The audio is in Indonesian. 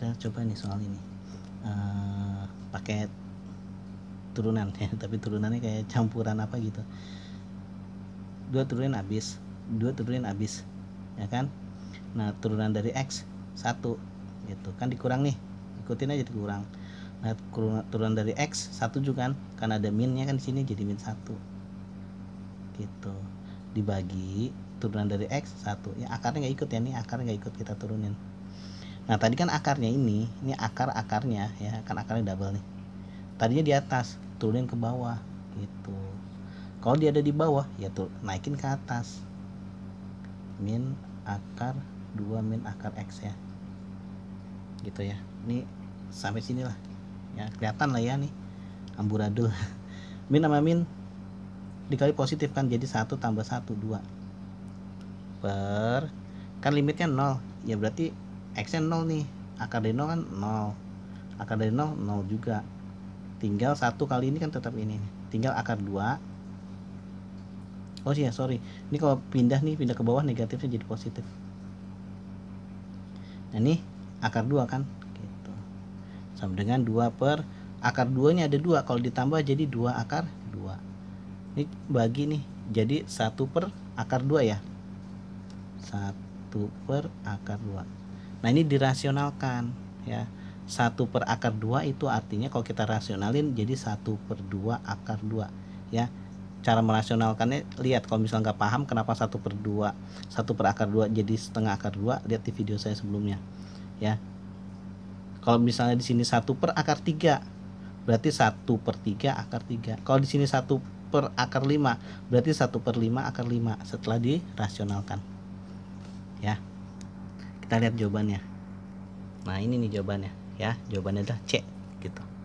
kita coba nih soal ini uh, pakai turunan ya tapi turunannya kayak campuran apa gitu dua turunin habis dua turunin habis ya kan nah turunan dari x satu gitu kan dikurang nih ikutin aja dikurang nah turunan dari x satu juga kan karena ada minnya kan di sini jadi min satu gitu dibagi turunan dari x satu ya akarnya nggak ikut ya nih akarnya nggak ikut kita turunin Nah tadi kan akarnya ini, ini akar akarnya ya kan akarnya double nih. Tadinya di atas, turunin ke bawah gitu. Kalau dia ada di bawah ya tuh naikin ke atas. Min akar 2 min akar x ya. Gitu ya. Ini sampai sinilah. Ya kelihatan lah ya nih amburadul. min sama min dikali positif kan jadi satu tambah satu dua per kan limitnya nol ya berarti X-nya 0 nih akar dari 0 kan 0 akar dari 0 0 juga tinggal satu kali ini kan tetap ini tinggal akar 2 oh iya sorry ini kalau pindah nih pindah ke bawah negatifnya jadi positif nah ini akar 2 kan gitu sama dengan 2 per akar 2 nya ada 2 kalau ditambah jadi 2 akar 2 ini bagi nih jadi 1 per akar 2 ya 1 per akar 2 Nah ini dirasionalkan ya satu per akar dua itu artinya kalau kita rasionalin jadi satu per dua akar dua ya cara merasionalkannya lihat kalau misalnya nggak paham kenapa satu per dua satu per akar dua jadi setengah akar dua lihat di video saya sebelumnya ya kalau misalnya di sini satu per akar tiga berarti satu per tiga akar tiga kalau di sini satu per akar lima berarti satu per lima akar lima setelah dirasionalkan ya kita lihat jawabannya nah ini nih jawabannya ya jawabannya adalah C gitu